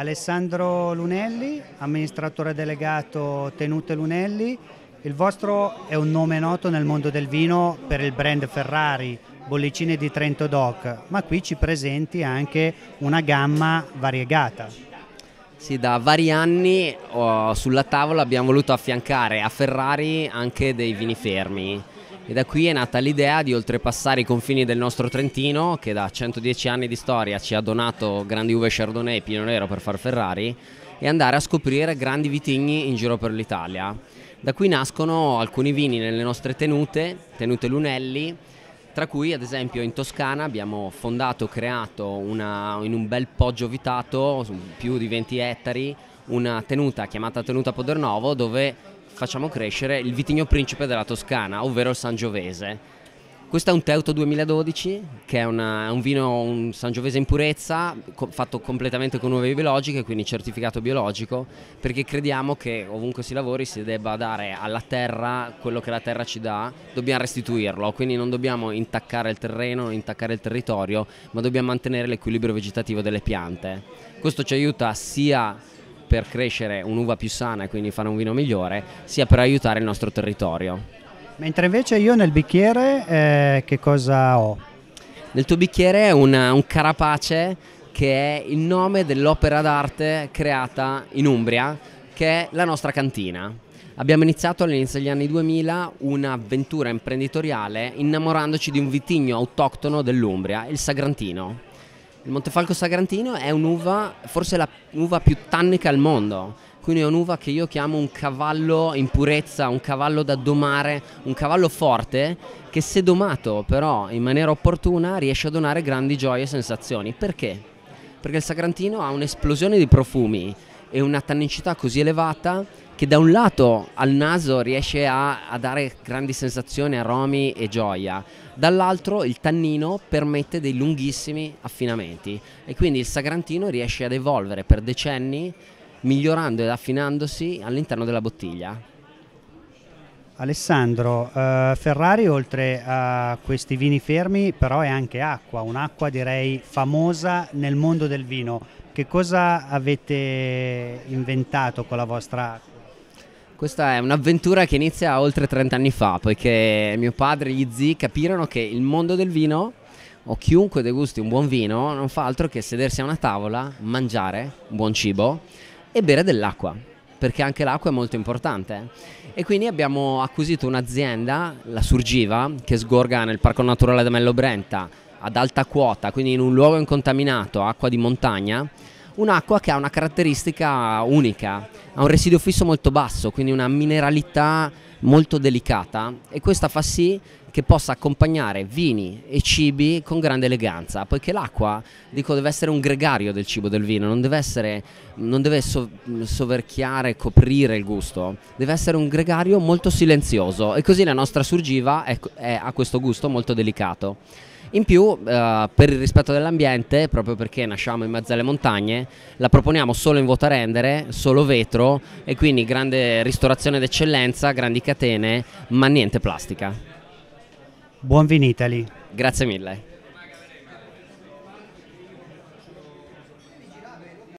Alessandro Lunelli, amministratore delegato Tenute Lunelli. Il vostro è un nome noto nel mondo del vino per il brand Ferrari, bollicine di Trento Doc, ma qui ci presenti anche una gamma variegata. Sì, da vari anni oh, sulla tavola abbiamo voluto affiancare a Ferrari anche dei vini fermi e da qui è nata l'idea di oltrepassare i confini del nostro Trentino, che da 110 anni di storia ci ha donato grandi uve Chardonnay e Pino Nero per far Ferrari, e andare a scoprire grandi vitigni in giro per l'Italia. Da qui nascono alcuni vini nelle nostre tenute, tenute Lunelli, tra cui ad esempio in Toscana abbiamo fondato, creato una, in un bel poggio vitato, più di 20 ettari, una tenuta chiamata Tenuta Podernovo dove facciamo crescere il vitigno principe della Toscana, ovvero il Sangiovese. Questo è un Teuto 2012, che è una, un vino un sangiovese in purezza, co fatto completamente con uve biologiche, quindi certificato biologico, perché crediamo che ovunque si lavori si debba dare alla terra quello che la terra ci dà, dobbiamo restituirlo, quindi non dobbiamo intaccare il terreno, intaccare il territorio, ma dobbiamo mantenere l'equilibrio vegetativo delle piante. Questo ci aiuta sia per crescere un'uva più sana e quindi fare un vino migliore, sia per aiutare il nostro territorio. Mentre invece io nel bicchiere eh, che cosa ho? Nel tuo bicchiere una, un carapace che è il nome dell'opera d'arte creata in Umbria, che è la nostra cantina. Abbiamo iniziato all'inizio degli anni 2000 un'avventura imprenditoriale innamorandoci di un vitigno autoctono dell'Umbria, il Sagrantino il Montefalco Sagrantino è un'uva, forse la uva più tannica al mondo. Quindi è un'uva che io chiamo un cavallo in purezza, un cavallo da domare, un cavallo forte che se domato però in maniera opportuna riesce a donare grandi gioie e sensazioni. Perché? Perché il Sagrantino ha un'esplosione di profumi e una tannicità così elevata che da un lato al naso riesce a, a dare grandi sensazioni, aromi e gioia, dall'altro il tannino permette dei lunghissimi affinamenti e quindi il sagrantino riesce ad evolvere per decenni migliorando ed affinandosi all'interno della bottiglia. Alessandro, eh, Ferrari oltre a questi vini fermi però è anche acqua, un'acqua direi famosa nel mondo del vino. Che cosa avete inventato con la vostra acqua? Questa è un'avventura che inizia oltre 30 anni fa, poiché mio padre e gli zii capirono che il mondo del vino, o chiunque degusti un buon vino, non fa altro che sedersi a una tavola, mangiare buon cibo e bere dell'acqua, perché anche l'acqua è molto importante. E quindi abbiamo acquisito un'azienda, la Surgiva, che sgorga nel Parco Naturale di Mello Brenta, ad alta quota, quindi in un luogo incontaminato, acqua di montagna, Un'acqua che ha una caratteristica unica, ha un residuo fisso molto basso, quindi una mineralità molto delicata e questa fa sì che possa accompagnare vini e cibi con grande eleganza, poiché l'acqua, dico, deve essere un gregario del cibo del vino, non deve, essere, non deve so, soverchiare, coprire il gusto, deve essere un gregario molto silenzioso e così la nostra surgiva ecco, è, è, ha questo gusto molto delicato. In più, uh, per il rispetto dell'ambiente, proprio perché nasciamo in mezzo alle montagne, la proponiamo solo in vuota rendere, solo vetro e quindi grande ristorazione d'eccellenza, grandi catene, ma niente plastica. Buon Vinitali. Grazie mille.